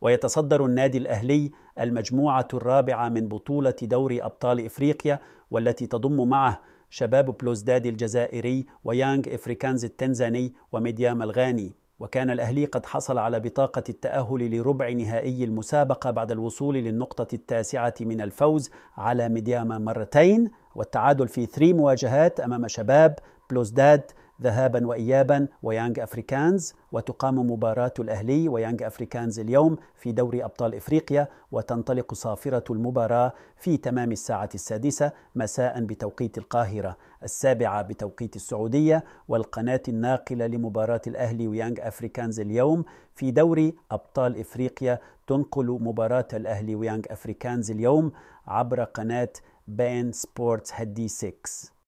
ويتصدر النادي الأهلي المجموعة الرابعة من بطولة دوري أبطال إفريقيا والتي تضم معه شباب بلوزداد الجزائري ويانج إفريكانز التنزاني وميديام الغاني وكان الأهلي قد حصل على بطاقة التأهل لربع نهائي المسابقة بعد الوصول للنقطة التاسعة من الفوز على ميدياما مرتين والتعادل في ثري مواجهات أمام شباب بلوزداد ذهابا وإيابا ويانج أفريكانز وتقام مباراة الأهلي ويانج أفريكانز اليوم في دوري أبطال إفريقيا وتنطلق صافرة المباراة في تمام الساعة السادسة مساء بتوقيت القاهرة السابعة بتوقيت السعودية والقناة الناقلة لمباراة الأهلي ويانج أفريكانز اليوم في دوري أبطال إفريقيا تنقل مباراة الأهلي ويانج أفريكانز اليوم عبر قناة بان سبورتس هدي 6